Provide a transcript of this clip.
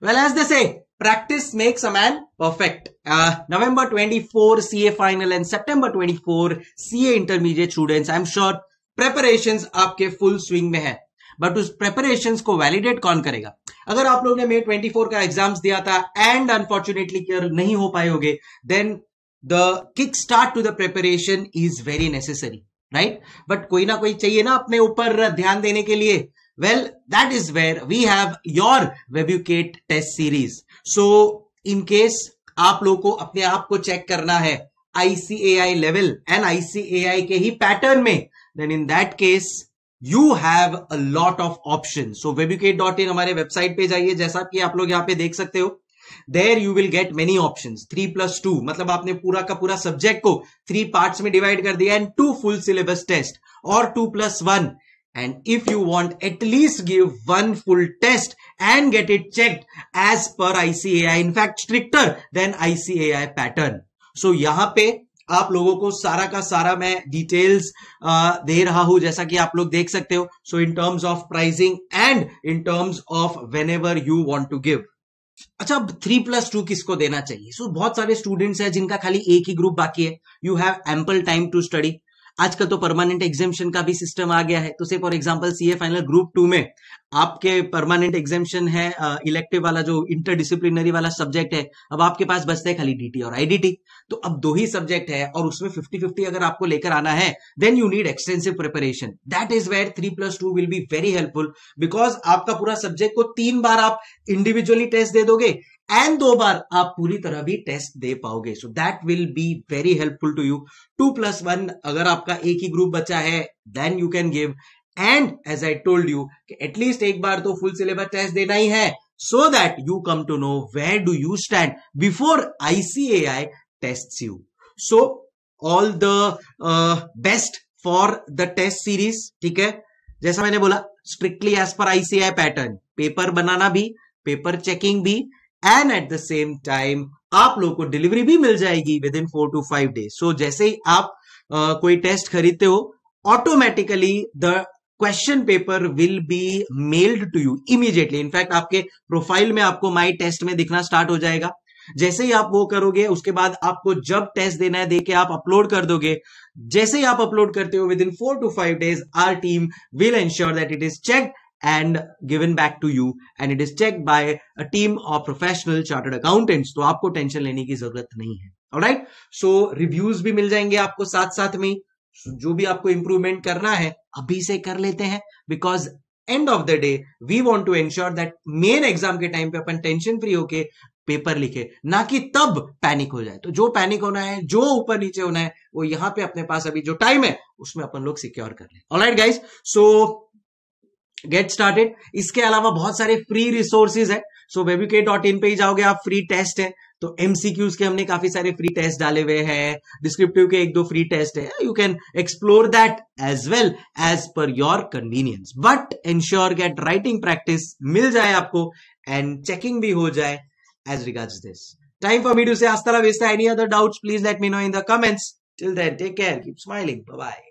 Well, as they say, practice makes a man perfect. Uh, November 24 CA final and September 24 CA intermediate students, I'm sure preparations आपके full swing में है but उस preparation को validate कौन करेगा अगर आप लोगों ने मे 24 का एग्जाम्स दिया था एंड अनफॉर्चुनेटली क्लियर नहीं हो पाए होगे then the kick start to the preparation is very necessary right but कोई ना कोई चाहिए ना अपने ऊपर ध्यान देने के लिए Well, that is where we have your WebUKate test series. So in case आप लोगों को अपने आप को चेक करना है ICAI level and ICAI के ही pattern में then in that case you have a lot of option so वेब्यूकेट डॉट इन हमारे वेबसाइट पे जाइए जैसा कि आप लोग यहाँ पे देख सकते हो there you will get many option three plus two मतलब आपने पूरा का पूरा सब्जेक्ट को थ्री पार्ट्स में डिवाइड कर दिया and two full syllabus test और two plus one And if you want, at least give one full test and get it checked as per ICAI. In fact, stricter than ICAI pattern. So यहाँ पे आप लोगों को सारा का सारा मैं डिटेल्स दे रहा हूं जैसा कि आप लोग देख सकते हो so in terms of pricing and in terms of when you want to give अच्छा अब थ्री प्लस टू किसको देना चाहिए सो so, बहुत सारे स्टूडेंट्स हैं जिनका खाली एक ही ग्रुप बाकी है you have ample time to study आजकल तो परमानेंट एग्जेम्पन का भी सिस्टम आ गया है तो से for example C A final group two में आपके परमानेंट एग्जेम्पन है इलेक्टिव वाला जो इंटरडिसिप्लिनरी वाला सब्जेक्ट है अब आपके पास बचता है खाली डीटी और आईडीटी तो अब दो ही सब्जेक्ट है और उसमें फिफ्टी फिफ्टी अगर आपको लेकर आना है then you need extensive preparation that is where three plus two will be very helpful because आपका पूरा सब्जेक्ट को तीन बार आप इंडिविजुअली टेस्ट दे दोगे एंड दो बार आप पूरी तरह भी टेस्ट दे पाओगे so that will be very helpful to you two plus one अगर आपका एक ही ग्रुप बचा है then you can give and as I told you कि एटलीस्ट एक बार तो फुल सिलेबस टेस्ट देना ही है so that you come to know where do you stand before ICAI test you so all the best for the test series ठीक है जैसा मैंने बोला strictly as per ICAI pattern paper बनाना भी पेपर चेकिंग भी and at the same time आप लोग को डिलीवरी भी मिल जाएगी within four to five days so जैसे ही आप आ, कोई टेस्ट खरीदते हो automatically the question paper will be mailed to you immediately in fact आपके प्रोफाइल में आपको माई टेस्ट में दिखना स्टार्ट हो जाएगा जैसे ही आप वो करोगे उसके बाद आपको जब टेस्ट देना है देके आप अपलोड कर दोगे जैसे ही आप अपलोड करते हो within four to five days our team will ensure that it is check and given back to you and it is check by a team of professional chartered accountants तो आपको tension लेने की जरूरत नहीं है right so reviews भी मिल जाएंगे आपको साथ साथ में जो भी आपको इंप्रूवमेंट करना है अभी से कर लेते हैं because end of the day we want to ensure that main exam के टाइम पे अपन टेंशन फ्री होके पेपर लिखे ना कि तब पैनिक हो जाए तो जो पैनिक होना है जो ऊपर नीचे होना है वो यहां पे अपने पास अभी जो टाइम है उसमें अपन लोग सिक्योर कर ले alright guys so get started इसके अलावा बहुत सारे फ्री रिसोर्सेज है सो वेबी के डॉट इन पे ही जाओगे आप फ्री टेस्ट है तो एमसीक्यूज के हमने काफी सारे फ्री टेस्ट डाले हुए हैं डिस्क्रिप्टिव के एक दो फ्री टेस्ट है you can explore that as well as per your convenience but ensure get writing practice मिल जाए आपको एंड चेकिंग भी हो जाए as regards this time for me to say Aastha Vesta any other doubts please let me know in the comments till then take care keep smiling bye